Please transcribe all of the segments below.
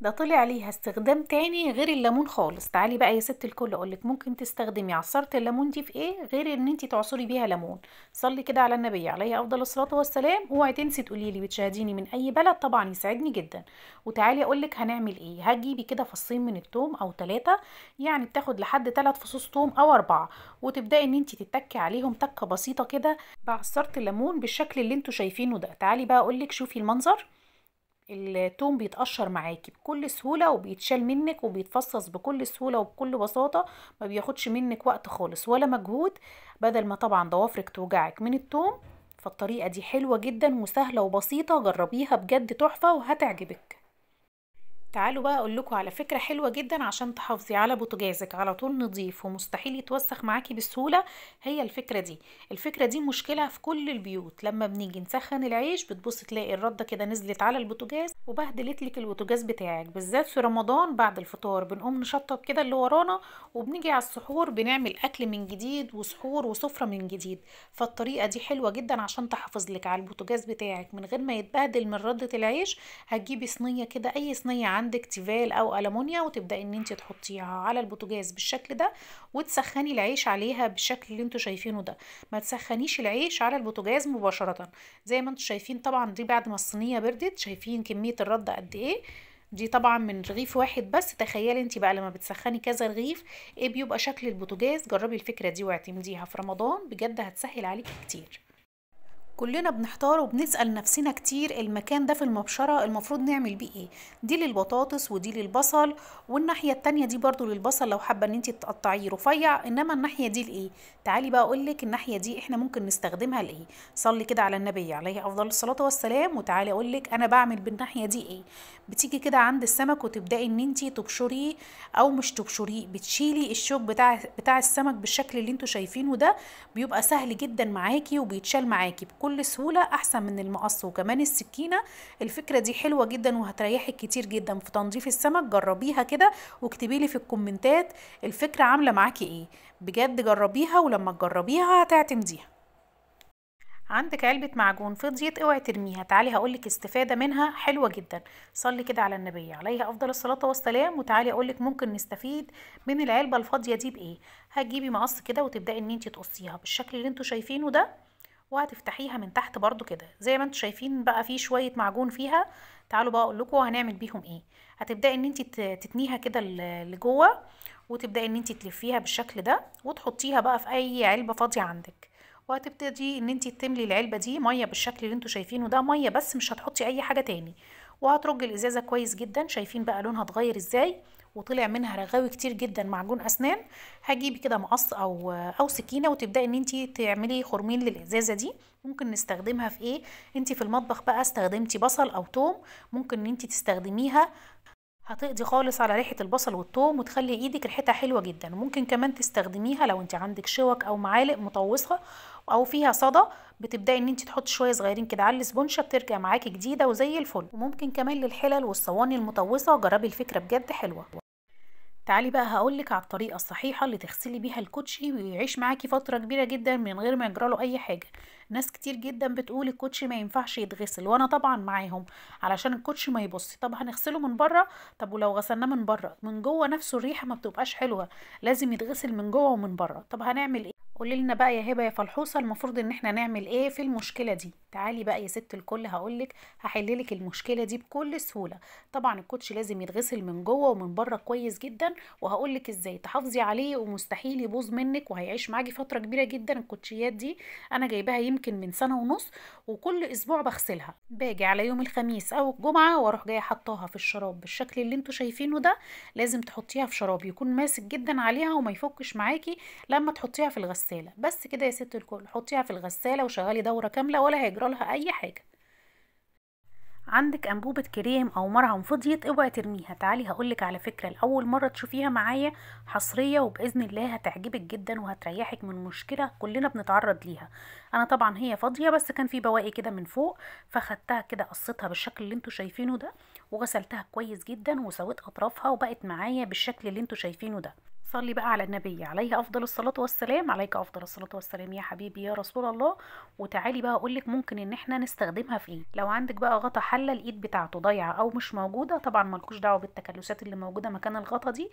ده طلع ليها استخدام تاني غير الليمون خالص تعالي بقى يا ست الكل اقولك ممكن تستخدمي عصاره الليمون دي في ايه غير ان انت تعصري بيها ليمون صلي كده على النبي عليه افضل الصلاه والسلام اوعي تنسي تقولي لي بتشاهديني من اي بلد طبعا يسعدني جدا وتعالي اقولك هنعمل ايه هتجيبي كده فصين من التوم او ثلاثه يعني بتاخد لحد ثلاث فصوص توم او اربعه وتبداي ان انت تتكي عليهم تكه بسيطه كده بعصاره الليمون بالشكل اللي انتوا شايفينه ده تعالي بقى اقولك شوفي المنظر التوم بيتقشر معاكي بكل سهولة وبيتشال منك وبيتفصص بكل سهولة وبكل بساطة ما بياخدش منك وقت خالص ولا مجهود بدل ما طبعا ضوافرك توجعك من التوم فالطريقة دي حلوة جدا وسهلة وبسيطة جربيها بجد تحفة وهتعجبك تعالوا بقى اقول لكم على فكره حلوه جدا عشان تحافظي على بوتجازك على طول نظيف ومستحيل يتوسخ معاكي بسهوله هي الفكره دي الفكره دي مشكله في كل البيوت لما بنيجي نسخن العيش بتبصي تلاقي الرده كده نزلت على البوتجاز وبهدلت لك البوتجاز بتاعك بالذات في رمضان بعد الفطار بنقوم نشطب كده اللي ورانا وبنيجي على السحور بنعمل اكل من جديد وسحور وسفره من جديد فالطريقه دي حلوه جدا عشان تحافظ لك على البوتجاز بتاعك من غير ما يتبهدل من رده العيش هتجيبي صينيه كده اي صينيه عندك عندك تيفال او ألمونيا وتبداي ان انت تحطيها على البوتاجاز بالشكل ده وتسخني العيش عليها بالشكل اللي انتوا شايفينه ده ما تسخنيش العيش على البوتاجاز مباشره زي ما انتوا شايفين طبعا دي بعد ما الصينيه بردت شايفين كميه الرد قد ايه دي طبعا من رغيف واحد بس تخيلي انت بقى لما بتسخني كذا رغيف ايه بيبقى شكل البوتاجاز جربي الفكره دي واعتمديها في رمضان بجد هتسهل عليكي كتير كلنا بنحتار وبنسأل نفسنا كتير المكان ده في المبشرة المفروض نعمل بيه ايه دي للبطاطس ودي للبصل والناحية التانية دي برضو للبصل لو حابة ان انت تقطعيه رفيع انما الناحية دي لايه تعالي بقى اقولك الناحية دي احنا ممكن نستخدمها لايه صلي كده على النبي عليه افضل الصلاة والسلام وتعالي اقولك انا بعمل بالناحية دي ايه بتيجي كده عند السمك وتبدأي ان انت تبشريه او مش تبشريه بتشيلي الشوك بتاع بتاع السمك بالشكل اللي انتوا شايفينه ده بيبقى سهل جدا معاكي وبيتشال معاكي بكل سهوله احسن من المقص وكمان السكينه الفكره دي حلوه جدا وهتريحك كتير جدا في تنظيف السمك جربيها كده واكتبي لي في الكومنتات الفكره عامله معاكي ايه بجد جربيها ولما تجربيها هتعتمديها عندك علبة معجون فضيت اوعي ترميها تعالي هقولك استفادة منها حلوة جدا صلي كده على النبي عليه افضل الصلاة والسلام وتعالي اقولك ممكن نستفيد من العلبة الفاضية دي بايه هتجيبي مقص كده وتبدأي ان انت تقصيها بالشكل اللي انتوا شايفينه ده وهتفتحيها من تحت برضو كده زي ما انتوا شايفين بقى في شويه معجون فيها تعالوا بقى اقول لكم هنعمل بيهم ايه هتبداي ان انت تتنيها كده لجوه وتبداي ان انت تلفيها بالشكل ده وتحطيها بقى في اي علبه فاضيه عندك وهتبتدي ان انت تملي العلبه دي ميه بالشكل اللي انتوا شايفينه ده ميه بس مش هتحطي اي حاجه تاني وهترج الازازه كويس جدا شايفين بقى لونها اتغير ازاي وطلع منها رغاوي كتير جدا معجون اسنان هجيبي كده مقص او او سكينه وتبداي ان انت تعملي خرمين للازازه دي ممكن نستخدمها في ايه انت في المطبخ بقى استخدمتي بصل او توم ممكن ان انت تستخدميها هتقضي خالص على ريحه البصل والثوم وتخلي ايدك ريحتها حلوه جدا وممكن كمان تستخدميها لو انت عندك شوك او معالق مطوسه او فيها صدى بتبداي ان انت تحطي شويه صغيرين كده على السبونشه بترجع معاكي جديده وزي الفل وممكن كمان للحلل والصواني المطوسه جربي الفكره بجد حلوه تعالي بقى هقولك على الطريقة الصحيحة اللي تغسلي بيها الكوتشي ويعيش معاكي فترة كبيرة جدا من غير ما يجراله أي حاجة ناس كتير جدا بتقول الكوتش ما ينفعش يتغسل وانا طبعا معاهم علشان الكوتش ما يبص طب هنغسله من بره طب ولو غسلناه من بره من جوه نفسه الريحه ما بتبقاش حلوه لازم يتغسل من جوه ومن بره طب هنعمل ايه قولي لنا بقى يا هبه يا فلحوصه المفروض ان احنا نعمل ايه في المشكله دي تعالي بقى يا ست الكل هقولك هحللك المشكله دي بكل سهوله طبعا الكوتش لازم يتغسل من جوه ومن بره كويس جدا وهقولك ازاي تحافظي عليه ومستحيل يبوظ منك وهيعيش معاكي فتره كبيره جدا الكوتشيات دي انا جايباها يمكن يمكن من سنة ونص وكل أسبوع بغسلها باجي على يوم الخميس أو الجمعة وأروح جاية حطاها في الشراب بالشكل اللي انتوا شايفينه ده لازم تحطيها في شراب يكون ماسك جدا عليها وما يفكش معاكي لما تحطيها في الغسالة بس كده يا ست الكل حطيها في الغسالة وشغلي دورة كاملة ولا لها أي حاجة عندك انبوبه كريم او مرعم فضيت اوعي ترميها تعالي هقولك على فكره لاول مره تشوفيها معايا حصريه وباذن الله هتعجبك جدا وهتريحك من مشكله كلنا بنتعرض ليها انا طبعا هي فاضيه بس كان في بواقي كده من فوق فخدتها كده قصيتها بالشكل اللي انتوا شايفينه ده وغسلتها كويس جدا وسويت اطرافها وبقت معايا بالشكل اللي انتوا شايفينه ده صلي بقى على النبي عليه افضل الصلاه والسلام عليك افضل الصلاه والسلام يا حبيبي يا رسول الله وتعالي بقى اقولك ممكن ان احنا نستخدمها في ايه لو عندك بقى غطا حله الايد بتاعته ضايعه او مش موجوده طبعا ملكوش دعوه بالتكلسات اللي موجوده مكان الغطا دي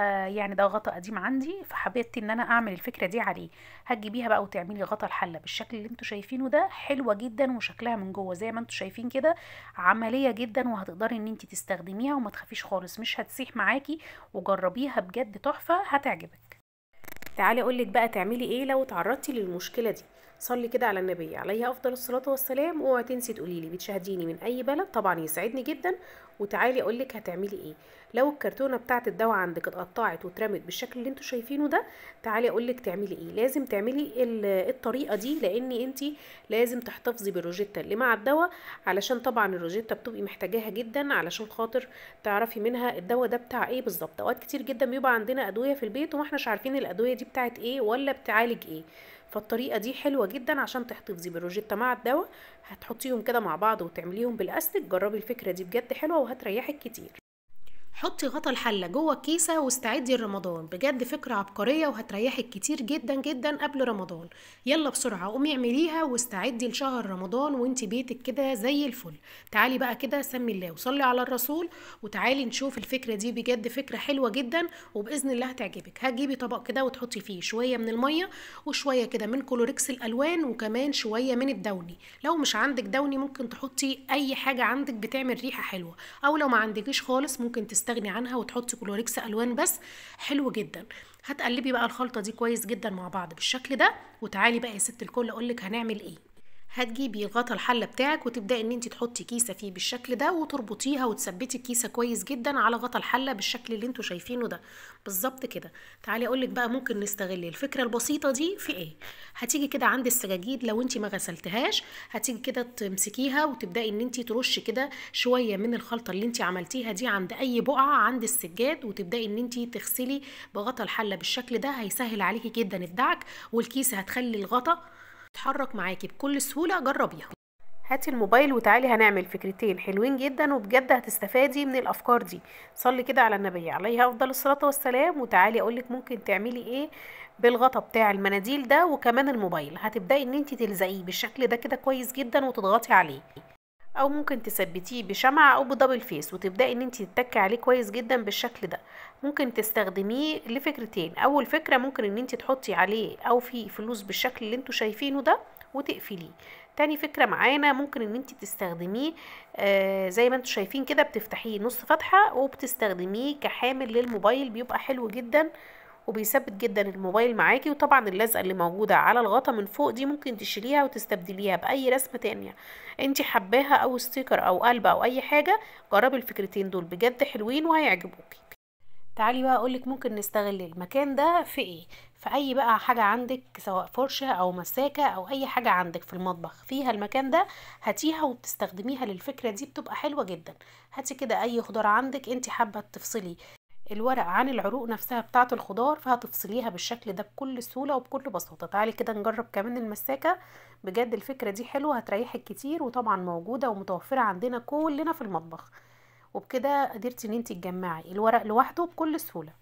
آه يعني ده غطا قديم عندي فحبيت ان انا اعمل الفكره دي عليه هتجيبيها بقى وتعملي غطا الحله بالشكل اللي انتوا شايفينه ده حلوه جدا وشكلها من جوه زي ما انتوا شايفين كده عمليه جدا وهتقدري ان انت تستخدميها وما تخافيش خالص مش هتسيح معاكي وجربيها بجد تحفه هتعجبك تعالي اقولك بقى تعملي ايه لو تعرضتي للمشكله دي صلي كده على النبي عليه افضل الصلاه والسلام اوعي تنسي تقولي لي بتشاهديني من اي بلد طبعا يسعدني جدا وتعالي اقول لك هتعملي ايه لو الكرتونه بتاعه الدواء عندك اتقطعت واترمت بالشكل اللي انتوا شايفينه ده تعالي اقول لك تعملي ايه لازم تعملي الطريقه دي لان انت لازم تحتفظي بالروجيتا اللي مع الدواء علشان طبعا الروجيتا بتبقي محتاجاها جدا علشان خاطر تعرفي منها الدواء ده بتاع ايه بالظبط اوقات كتير جدا بيبقى عندنا ادويه في البيت وما احناش عارفين الادويه دي بتاعت ايه ولا بتعالج ايه فالطريقه دي حلوه جدا عشان تحتفظي بالروجيتا مع الدواء هتحطيهم كده مع بعض وتعمليهم بالاستك جربي الفكره دي بجد حلوه وهتريحك كتير حطي غطا الحلة جوه الكيسة واستعدي لرمضان بجد فكرة عبقرية وهتريحك كتير جدا جدا قبل رمضان يلا بسرعة قومي اعمليها واستعدي لشهر رمضان وانت بيتك كده زي الفل تعالي بقى كده سمي الله وصلي على الرسول وتعالي نشوف الفكرة دي بجد فكرة حلوة جدا وبإذن الله هتعجبك هتجيبي طبق كده وتحطي فيه شوية من المية وشوية كده من كلوريكس الألوان وكمان شوية من الدوني لو مش عندك دوني ممكن تحطي أي حاجة عندك بتعمل ريحة حلوة أو لو ما عندكيش خالص ممكن تست... تستغني عنها وتحطي كلوريكس الوان بس حلو جدا هتقلبي بقى الخلطه دي كويس جدا مع بعض بالشكل ده وتعالي بقى يا ست الكل اقول لك هنعمل ايه هتجيبي الغطا الحله بتاعك وتبداي ان انت تحطي كيسه فيه بالشكل ده وتربطيها وتثبتي الكيسه كويس جدا على غطا الحله بالشكل اللي انتوا شايفينه ده بالظبط كده تعالي اقولك بقى ممكن نستغل الفكره البسيطه دي في ايه هتيجي كده عند السجاجيد لو انت ما غسلتهاش هتيجي كده تمسكيها وتبداي ان انت ترشي كده شويه من الخلطه اللي انت عملتيها دي عند اي بقعه عند السجاد وتبداي ان انت تغسلي بغطا الحله بالشكل ده هيسهل عليكي جدا الدعك والكيسه هتخلي الغطا تتحرك معاكي بكل سهولة جربيها هاتي الموبايل وتعالي هنعمل فكرتين حلوين جدا وبجد هتستفادي من الافكار دي صلي كده على النبي عليه افضل الصلاه والسلام وتعالي اقولك ممكن تعملي ايه بالغطا بتاع المناديل ده وكمان الموبايل هتبداي ان انت تلزقيه بالشكل ده كده كويس جدا وتضغطي عليه او ممكن تثبتيه بشمعة او بدبل فيس وتبداي ان انت تتكي عليه كويس جدا بالشكل ده ممكن تستخدميه لفكرتين اول فكرة ممكن ان انت تحطي عليه او في فلوس بالشكل اللي انتوا شايفينه ده وتقفليه تاني فكرة معانا ممكن ان انت تستخدميه آه زي ما انتوا شايفين كده بتفتحيه نص فتحة وبتستخدميه كحامل للموبايل بيبقى حلو جدا وبيثبت جدا الموبايل معاكي وطبعا اللزقه اللي موجوده على الغطا من فوق دي ممكن تشيليها وتستبدليها باي رسمه تانية انت حباها او ستيكر او قلب او اي حاجه جربي الفكرتين دول بجد حلوين وهيعجبوكي تعالي بقى اقولك ممكن نستغل المكان ده في ايه في اي بقى حاجة عندك سواء فرشة او مساكة او اي حاجة عندك في المطبخ فيها المكان ده هاتيها وبتستخدميها للفكرة دي بتبقى حلوة جدا هاتي كده اي خضار عندك انت حابة تفصلي الورق عن العروق نفسها بتاعة الخضار فهتفصليها بالشكل ده بكل سهولة وبكل بساطة تعالي كده نجرب كمان المساكة بجد الفكرة دي حلوة هتريحك كتير وطبعا موجودة ومتوفرة عندنا كلنا في المطبخ وبكده قدرتي ان انت تجمعي الورق لوحده بكل سهولة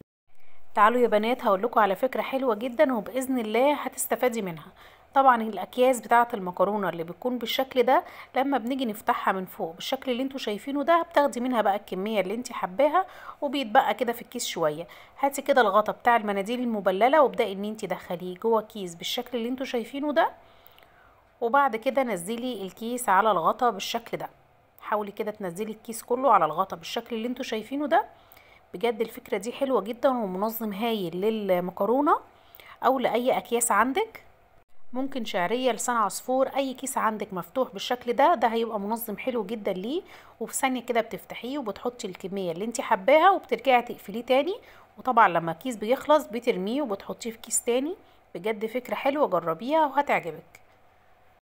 تعالوا يا بنات هقول لكم على فكرة حلوة جدا وبإذن الله هتستفادي منها طبعا الاكياس بتاعه المكرونه اللي بتكون بالشكل ده لما بنيجي نفتحها من فوق بالشكل اللي انتوا شايفينه ده بتاخدي منها بقى الكميه اللي انت حباها وبيتبقى كده في الكيس شويه هاتي كده الغطا بتاع المناديل المبلله وابداي ان انت دخليه جوه كيس بالشكل اللي انتوا شايفينه ده وبعد كده نزلي الكيس على الغطا بالشكل ده حاولي كده تنزلي الكيس كله على الغطا بالشكل اللي انتوا شايفينه ده بجد الفكره دي حلوه جدا ومنظم هايل للمكرونه او لاي اكياس عندك ممكن شعريه لسان عصفور اي كيس عندك مفتوح بالشكل ده ده هيبقى منظم حلو جدا ليه وفي ثانيه كده بتفتحيه وبتحطي الكميه اللي انت حباها وبترجعي تقفليه تاني وطبعا لما الكيس بيخلص بترميه وبتحطيه في كيس تاني بجد فكره حلوه جربيها وهتعجبك